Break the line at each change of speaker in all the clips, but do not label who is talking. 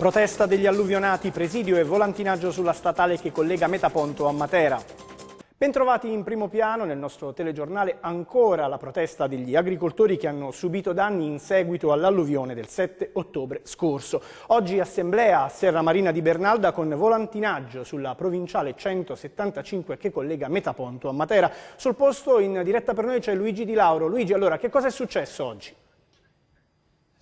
Protesta degli alluvionati, presidio e volantinaggio sulla statale che collega Metaponto a Matera. Bentrovati in primo piano nel nostro telegiornale ancora la protesta degli agricoltori che hanno subito danni in seguito all'alluvione del 7 ottobre scorso. Oggi assemblea a Serra Marina di Bernalda con volantinaggio sulla provinciale 175 che collega Metaponto a Matera. Sul posto in diretta per noi c'è Luigi Di Lauro. Luigi, allora che cosa è successo oggi?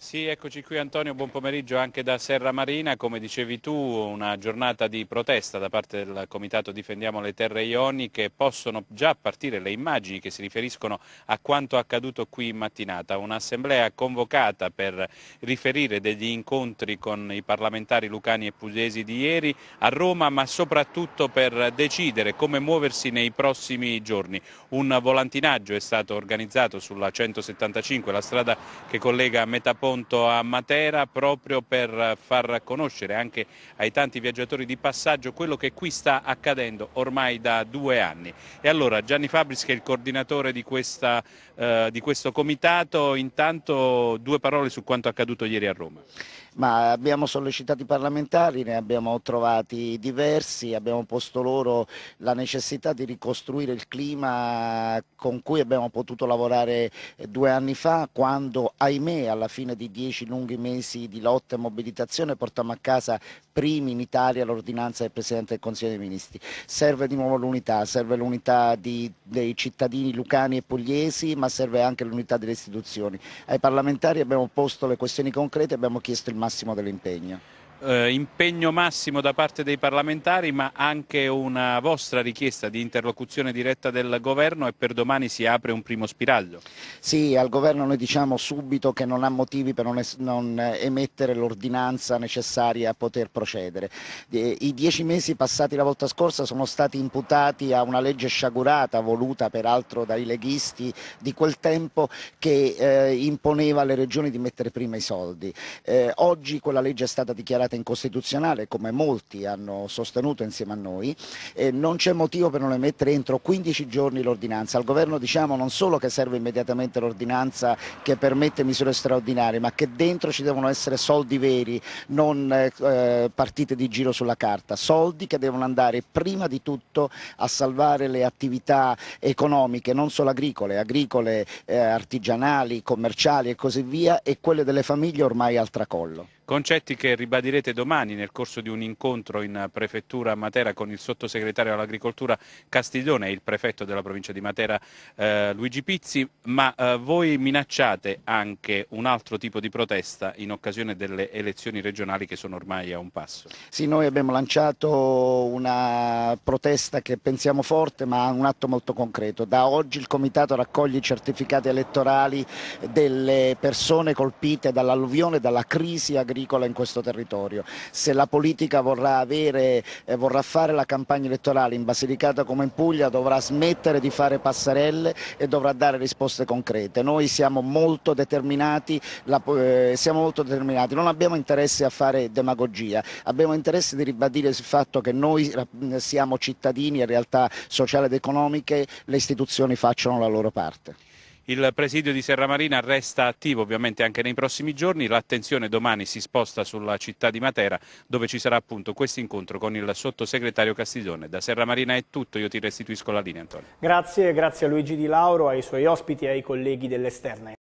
Sì, eccoci qui Antonio, buon pomeriggio anche da Serra Marina. Come dicevi tu, una giornata di protesta da parte del Comitato Difendiamo le Terre Ioniche. Possono già partire le immagini che si riferiscono a quanto accaduto qui in mattinata. Un'assemblea convocata per riferire degli incontri con i parlamentari lucani e pugliesi di ieri a Roma, ma soprattutto per decidere come muoversi nei prossimi giorni. Un volantinaggio è stato organizzato sulla 175, la strada che collega Metapollo sconto a Matera proprio per far conoscere anche ai tanti viaggiatori di passaggio quello che qui sta accadendo ormai da due anni. E allora Gianni Fabris che è il coordinatore di, questa, eh, di questo comitato, intanto due parole su quanto accaduto ieri a Roma.
Ma abbiamo sollecitato i parlamentari, ne abbiamo trovati diversi, abbiamo posto loro la necessità di ricostruire il clima con cui abbiamo potuto lavorare eh, due anni fa, quando ahimè alla fine di dieci lunghi mesi di lotta e mobilitazione portammo a casa primi in Italia l'ordinanza del Presidente del Consiglio dei Ministri. Serve di nuovo l'unità, serve l'unità dei cittadini lucani e pugliesi, ma serve anche l'unità delle istituzioni. Ai parlamentari abbiamo posto le questioni concrete abbiamo chiesto il massimo massimo dell'impegno
eh, impegno massimo da parte dei parlamentari, ma anche una vostra richiesta di interlocuzione diretta del governo e per domani si apre un primo spiraglio.
Sì, al governo noi diciamo subito che non ha motivi per non, es- non emettere l'ordinanza necessaria a poter procedere. I dieci mesi passati la volta scorsa sono stati imputati a una legge sciagurata, voluta peraltro dai leghisti di quel tempo, che eh, imponeva alle regioni di mettere prima i soldi. Eh, oggi quella legge è stata dichiarata dichiarata incostituzionale, come molti hanno sostenuto insieme a noi, e non c'è motivo per non emettere entro 15 giorni l'ordinanza. Al governo diciamo non solo che serve immediatamente l'ordinanza che permette misure straordinarie, ma che dentro ci devono essere soldi veri, non eh, eh, partite di giro sulla carta, soldi che devono andare prima di tutto a salvare le attività economiche, non solo agricole, agricole, eh, artigianali, commerciali e così via, e quelle delle famiglie ormai al tracollo.
Concetti che ribadirete domani nel corso di un incontro in prefettura a Matera con il sottosegretario all'agricoltura Castiglione e il prefetto della provincia di Matera eh, Luigi Pizzi, ma eh, voi minacciate anche un altro tipo di protesta in occasione delle elezioni regionali che sono ormai a un passo.
Sì, noi abbiamo lanciato una protesta che pensiamo forte ma un atto molto concreto. Da oggi il Comitato raccoglie i certificati elettorali delle persone colpite dall'alluvione, dalla crisi agricola agricola in questo territorio. Se la politica vorrà, avere, eh, vorrà fare la campagna elettorale in Basilicata come in Puglia dovrà smettere di fare passerelle e dovrà dare risposte concrete. Noi siamo molto determinati, la, eh, siamo molto determinati. non abbiamo interesse a fare demagogia, abbiamo interesse di ribadire il fatto che noi eh, siamo cittadini e realtà sociali ed economiche le istituzioni facciano la loro parte.
Il presidio di Serra Marina resta attivo ovviamente anche nei prossimi giorni, l'attenzione domani si sposta sulla città di Matera dove ci sarà appunto questo incontro con il sottosegretario Castiglione. Da Serra Marina è tutto, io ti restituisco la linea Antonio.
Grazie, grazie a Luigi Di Lauro, ai suoi ospiti e ai colleghi dell'esterna.